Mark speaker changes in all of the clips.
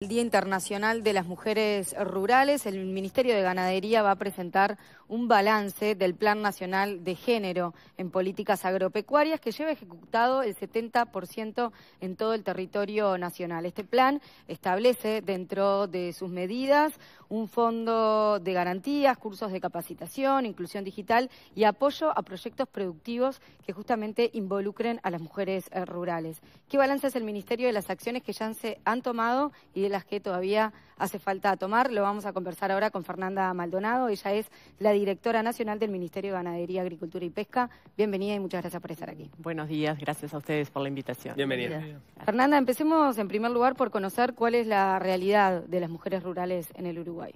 Speaker 1: El Día Internacional de las Mujeres Rurales, el Ministerio de Ganadería va a presentar un balance del Plan Nacional de Género en Políticas Agropecuarias que lleva ejecutado el 70% en todo el territorio nacional. Este plan establece dentro de sus medidas un fondo de garantías, cursos de capacitación, inclusión digital y apoyo a proyectos productivos que justamente involucren a las mujeres rurales. ¿Qué balance es el Ministerio de las acciones que ya se han tomado y las que todavía hace falta tomar. Lo vamos a conversar ahora con Fernanda Maldonado. Ella es la directora nacional del Ministerio de Ganadería, Agricultura y Pesca. Bienvenida y muchas gracias por estar aquí.
Speaker 2: Buenos días, gracias a ustedes por la invitación. Bienvenida.
Speaker 1: Fernanda, empecemos en primer lugar por conocer cuál es la realidad de las mujeres rurales en el Uruguay.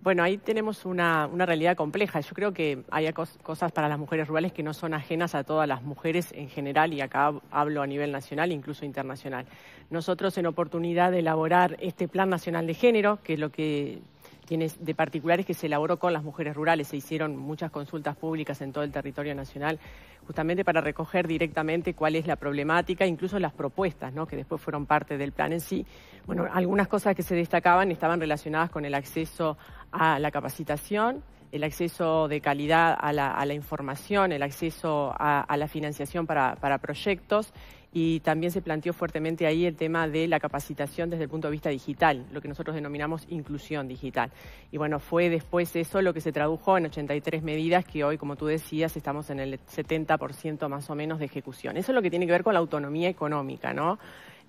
Speaker 2: Bueno, ahí tenemos una, una, realidad compleja. Yo creo que hay cosas para las mujeres rurales que no son ajenas a todas las mujeres en general, y acá hablo a nivel nacional, incluso internacional. Nosotros, en oportunidad de elaborar este Plan Nacional de Género, que es lo que tiene de particular es que se elaboró con las mujeres rurales, se hicieron muchas consultas públicas en todo el territorio nacional, justamente para recoger directamente cuál es la problemática, incluso las propuestas, ¿no? que después fueron parte del plan en sí. Bueno, algunas cosas que se destacaban estaban relacionadas con el acceso a la capacitación, el acceso de calidad a la, información, el acceso a, la financiación para, para, proyectos y también se planteó fuertemente ahí el tema de la capacitación desde el punto de vista digital, lo que nosotros denominamos inclusión digital. Y bueno, fue después eso lo que se tradujo en 83 medidas que hoy, como tú decías, estamos en el 70% más o menos de ejecución. Eso es lo que tiene que ver con la autonomía económica, ¿no?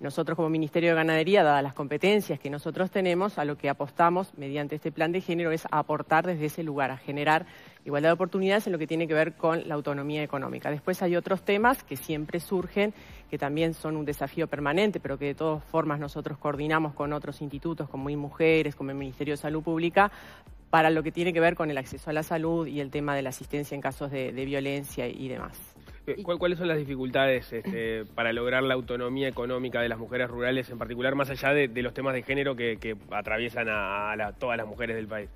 Speaker 2: Nosotros como Ministerio de Ganadería, dadas las competencias que nosotros tenemos, a lo que apostamos mediante este plan de género es aportar desde ese lugar, a generar igualdad de oportunidades en lo que tiene que ver con la autonomía económica. Después hay otros temas que siempre surgen, que también son un desafío permanente, pero que de todas formas nosotros coordinamos con otros institutos como Mujeres, como el Ministerio de Salud Pública, para lo que tiene que ver con el acceso a la salud y el tema de la asistencia en casos de violencia y demás. Eh, ¿Cuáles son las dificultades este, para lograr la autonomía económica de las mujeres rurales, en particular más allá de, los temas de género que, atraviesan a, todas las mujeres del país?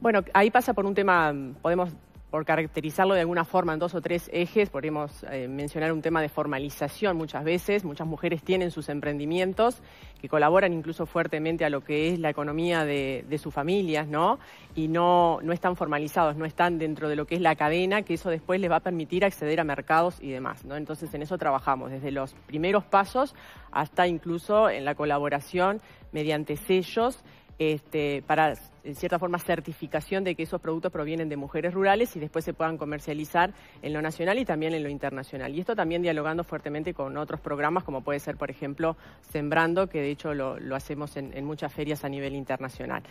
Speaker 2: Bueno, ahí pasa por un tema, podemos por caracterizarlo de alguna forma en dos o tres ejes, podemos eh, mencionar un tema de formalización muchas veces, muchas mujeres tienen sus emprendimientos que colaboran incluso fuertemente a lo que es la economía de, sus familias, ¿no? Y no, no están formalizados, no están dentro de lo que es la cadena, que eso después les va a permitir acceder a mercados y demás, ¿no? Entonces en eso trabajamos, desde los primeros pasos hasta incluso en la colaboración mediante sellos este, para, en cierta forma, certificación de que esos productos provienen de mujeres rurales y después se puedan comercializar en lo nacional y también en lo internacional. Y esto también dialogando fuertemente con otros programas, como puede ser, por ejemplo, Sembrando, que de hecho lo, hacemos en, en muchas ferias a nivel internacional.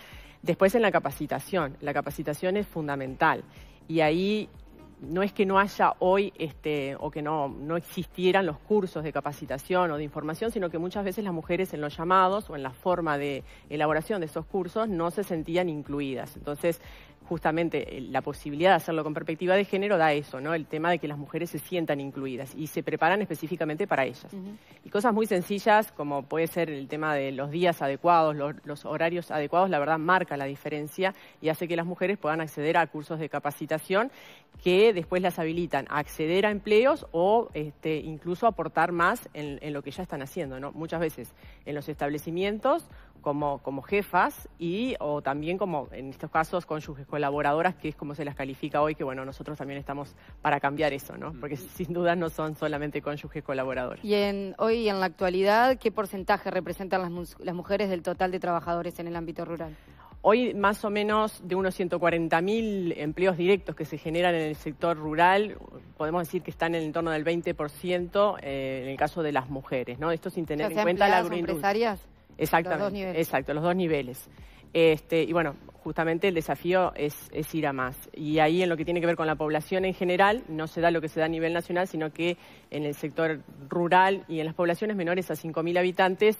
Speaker 2: Después en la capacitación. La capacitación es fundamental. Y ahí no es que no haya hoy este, o que no, no existieran los cursos de capacitación o de información, sino que muchas veces las mujeres en los llamados o en la forma de elaboración de esos cursos no se sentían incluidas. Entonces, justamente eh, la posibilidad de hacerlo con perspectiva de género da eso, ¿no? El tema de que las mujeres se sientan incluidas y se preparan específicamente para ellas. Y cosas muy sencillas, como puede ser el tema de los días adecuados, los, horarios adecuados, la verdad marca la diferencia y hace que las mujeres puedan acceder a cursos de capacitación que después las habilitan a acceder a empleos o este, incluso aportar más en, en lo que ya están haciendo, ¿no? Muchas veces en los establecimientos como, como jefas y o también como en estos casos cónyuges colaboradoras, que es como se las califica hoy, que bueno, nosotros también estamos para cambiar eso, ¿no? Porque sin duda no son solamente cónyuges colaboradores.
Speaker 1: Y en, hoy en la actualidad, ¿qué porcentaje representan las, mujeres del total de trabajadores en el ámbito rural?
Speaker 2: Hoy más o menos de unos 140.000 empleos directos que se generan en el sector rural, podemos decir que están en el entorno del 20% eh, en el caso de las mujeres, ¿no? Esto sin tener en cuenta la agroindustria. Empresarias? Exactamente. Exacto, los dos niveles. Este, y bueno, justamente el desafío es, ir a más. Y ahí en lo que tiene que ver con la población en general, no se da lo que se da a nivel nacional, sino que en el sector rural y en las poblaciones menores a 5.000 habitantes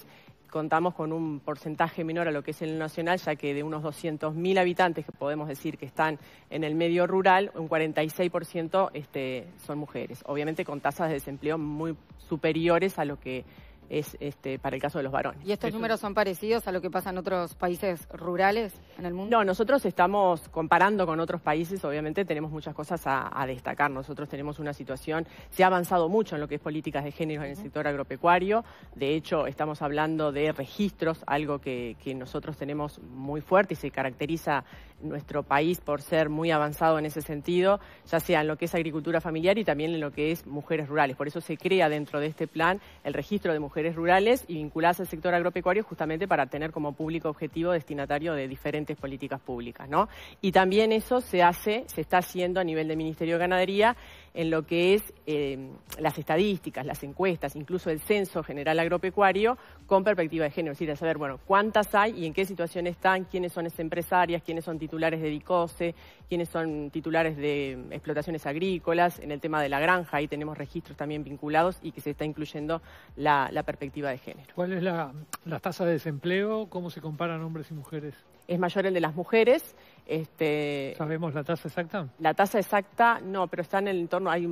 Speaker 2: contamos con un porcentaje menor a lo que es el nacional, ya que de unos 200.000 habitantes que podemos decir que están en el medio rural, un 46% este, son mujeres, obviamente con tasas de desempleo muy superiores a lo que es este, para el caso de los varones. ¿Y estos números son
Speaker 1: parecidos a lo que pasa en otros países rurales
Speaker 2: en el mundo? No, nosotros estamos comparando con otros países, obviamente tenemos muchas cosas a, destacar. Nosotros tenemos una situación, se ha avanzado mucho en lo que es políticas de género en el sector agropecuario. De hecho, estamos hablando de registros, algo que, que nosotros tenemos muy fuerte y se caracteriza nuestro país por ser muy avanzado en ese sentido, ya sea en lo que es agricultura familiar y también en lo que es mujeres rurales. Por eso se crea dentro de este plan el registro de mujeres rurales y vinculadas al sector agropecuario justamente para tener como público objetivo destinatario de diferentes políticas públicas. ¿no? Y también eso se hace, se está haciendo a nivel del Ministerio de Ganadería en lo que es eh, las estadísticas, las encuestas, incluso el censo general agropecuario con perspectiva de género, es decir, a saber, bueno, cuántas hay y en qué situación están, quiénes son empresarias, quiénes son titulares de DICOSE, quiénes son titulares de explotaciones agrícolas, en el tema de la granja, ahí tenemos registros también vinculados y que se está incluyendo la, perspectiva de género. ¿Cuál es la, la tasa de desempleo? ¿Cómo se comparan hombres y mujeres? Es mayor el de las mujeres. Este, ¿Sabemos la tasa exacta? La tasa exacta, no, pero está en el entorno, hay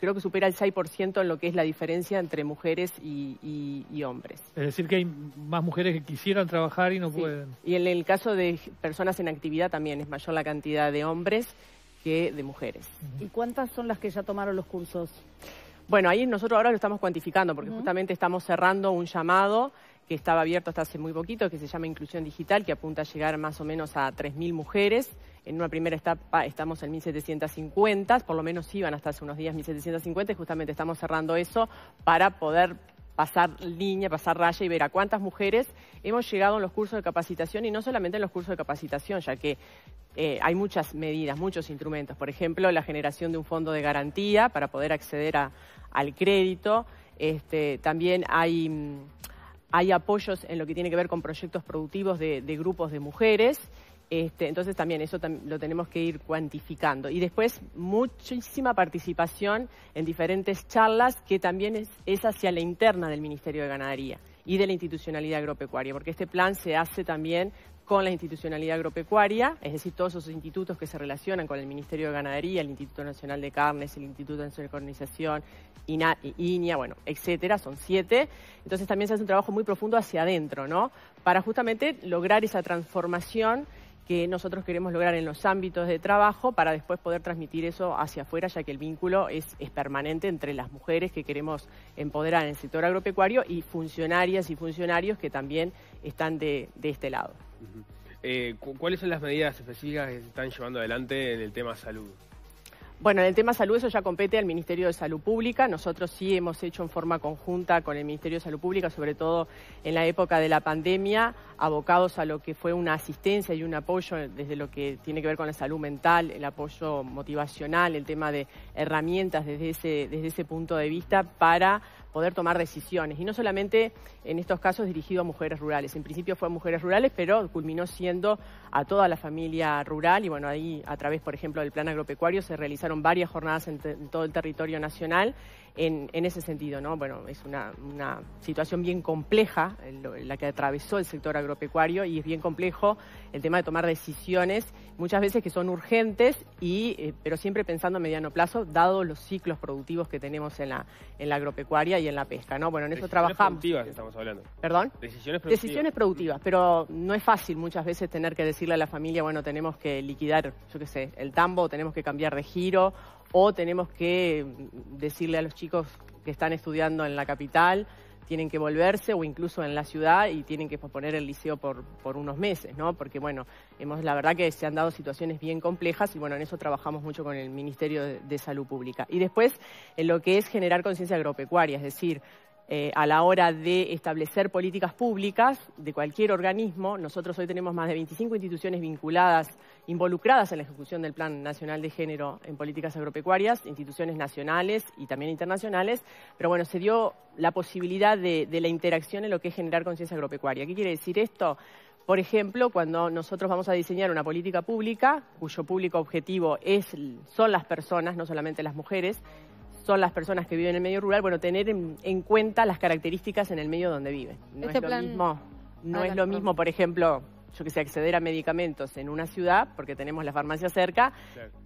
Speaker 2: creo que supera el 6% en lo que es la diferencia entre mujeres y, hombres.
Speaker 1: Es decir, que hay más mujeres que quisieran trabajar y no pueden.
Speaker 2: Y en el caso de personas en actividad también es mayor la cantidad de hombres que de mujeres.
Speaker 1: ¿Y cuántas son las que ya tomaron los
Speaker 2: cursos? Bueno, ahí nosotros ahora lo estamos cuantificando porque justamente estamos cerrando un llamado que estaba abierto hasta hace muy poquito, que se llama Inclusión Digital, que apunta a llegar más o menos a 3.000 mujeres. En una primera etapa estamos en 1.750, por lo menos iban hasta hace unos días 1.750 y justamente estamos cerrando eso para poder pasar línea, pasar raya y ver a cuántas mujeres hemos llegado en los cursos de capacitación y no solamente en los cursos de capacitación, ya que eh, hay muchas medidas, muchos instrumentos. Por ejemplo, la generación de un fondo de garantía para poder acceder al crédito. Este, también hay mm, hay apoyos en lo que tiene que ver con proyectos productivos de, grupos de mujeres. Este, entonces también eso lo tenemos que ir cuantificando. Y después muchísima participación en diferentes charlas que también es, es hacia la interna del Ministerio de Ganadería y de la institucionalidad agropecuaria, porque este plan se hace también con la institucionalidad agropecuaria, es decir, todos esos institutos que se relacionan con el Ministerio de Ganadería, el Instituto Nacional de Carnes, el Instituto Nacional de Colonización, INA, INIA, bueno, etcétera, son siete. Entonces también se hace un trabajo muy profundo hacia adentro, ¿no? Para justamente lograr esa transformación nosotros queremos lograr en los ámbitos de trabajo para después poder transmitir eso hacia afuera, ya que el vínculo es, permanente entre las mujeres que queremos empoderar en el sector agropecuario y funcionarias y funcionarios que también están de, este lado. Eh, ¿Cuáles son las medidas específicas que se están llevando adelante en el tema salud? Bueno, en el tema salud eso ya compete al Ministerio de Salud Pública. Nosotros sí hemos hecho en forma conjunta con el Ministerio de Salud Pública, sobre todo en la época de la pandemia, abocados a lo que fue una asistencia y un apoyo desde lo que tiene que ver con la salud mental, el apoyo motivacional, el tema de herramientas desde ese, desde ese punto de vista para poder tomar decisiones. Y no solamente en estos casos dirigido a mujeres rurales. En principio fue a mujeres rurales, pero culminó siendo a toda la familia rural. Y bueno, ahí a través, por ejemplo, del plan agropecuario se realizaron varias jornadas en, en todo el territorio nacional en, ese sentido. ¿no? Bueno, es una, situación bien compleja la que atravesó el sector agropecuario y es bien complejo el tema de tomar decisiones, muchas veces que son urgentes, y, eh, pero siempre pensando a mediano plazo, dado los ciclos productivos que tenemos en la, en la agropecuaria y en la pesca. ¿no? Bueno, en eso trabajamos. Productivas estamos hablando. ¿Perdón? Decisiones productivas. Decisiones productivas, pero no es fácil muchas veces tener que decirle a la familia, bueno, tenemos que liquidar, yo qué sé, el tambo, tenemos que cambiar de giro o tenemos que decirle a los chicos que están estudiando en la capital, tienen que volverse o incluso en la ciudad y tienen que posponer el liceo por, unos meses, ¿no? Porque, bueno, hemos, la verdad que se han dado situaciones bien complejas y, bueno, en eso trabajamos mucho con el Ministerio de Salud Pública. Y después, en lo que es generar conciencia agropecuaria, es decir, eh, a la hora de establecer políticas públicas de cualquier organismo. Nosotros hoy tenemos más de 25 instituciones vinculadas, involucradas en la ejecución del Plan Nacional de Género en Políticas Agropecuarias, instituciones nacionales y también internacionales, pero bueno, se dio la posibilidad de, de la interacción en lo que es generar conciencia agropecuaria. ¿Qué quiere decir esto? Por ejemplo, cuando nosotros vamos a diseñar una política pública, cuyo público objetivo es, son las personas, no solamente las mujeres, son las personas que viven en el medio rural, bueno, tener en, cuenta las características en el medio donde viven. No este es lo mismo, no es lo mismo, por ejemplo, yo que sé, acceder a medicamentos en una ciudad, porque tenemos la farmacia cerca,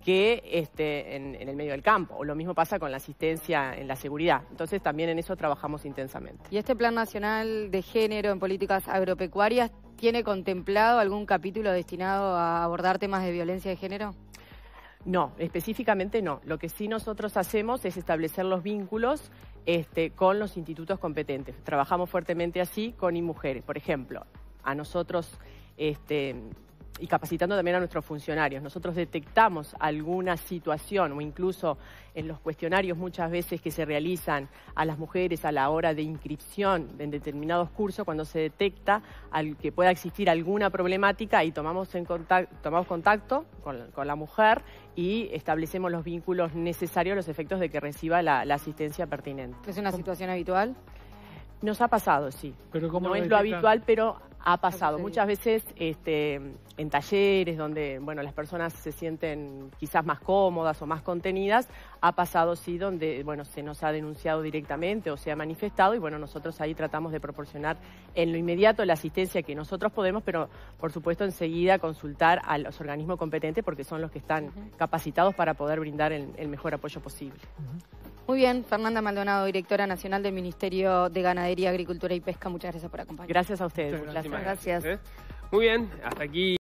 Speaker 2: que este, en, el medio del campo. O lo mismo pasa con la asistencia en la seguridad. Entonces también en eso trabajamos intensamente.
Speaker 1: ¿Y este Plan Nacional de Género en Políticas Agropecuarias tiene contemplado algún capítulo destinado a abordar temas de violencia de género?
Speaker 2: No, específicamente no. Lo que sí nosotros hacemos es establecer los vínculos este, con los institutos competentes. Trabajamos fuertemente así con y mujeres. Por ejemplo, a nosotros este, y capacitando también a nuestros funcionarios. Nosotros detectamos alguna situación o incluso en los cuestionarios muchas veces que se realizan a las mujeres a la hora de inscripción en determinados cursos, cuando se detecta al que pueda existir alguna problemática y tomamos, en contacto, tomamos contacto con, la mujer y establecemos los vínculos necesarios los efectos de que reciba la, asistencia pertinente. ¿Es una situación habitual? Nos ha pasado, sí. no es lo habitual, pero ha pasado. Muchas veces este, en talleres donde bueno, las personas se sienten quizás más cómodas o más contenidas, ha pasado sí donde bueno, se nos ha denunciado directamente o se ha manifestado y bueno, nosotros ahí tratamos de proporcionar en lo inmediato la asistencia que nosotros podemos, pero por supuesto enseguida consultar a los organismos competentes porque son los que están capacitados para poder brindar el, mejor apoyo posible.
Speaker 1: Muy bien, Fernanda Maldonado, directora nacional del Ministerio de Ganadería, Agricultura y Pesca, muchas gracias por acompañarnos. Gracias
Speaker 2: a ustedes. Muchas gracias.
Speaker 1: gracias. Muy bien, hasta aquí.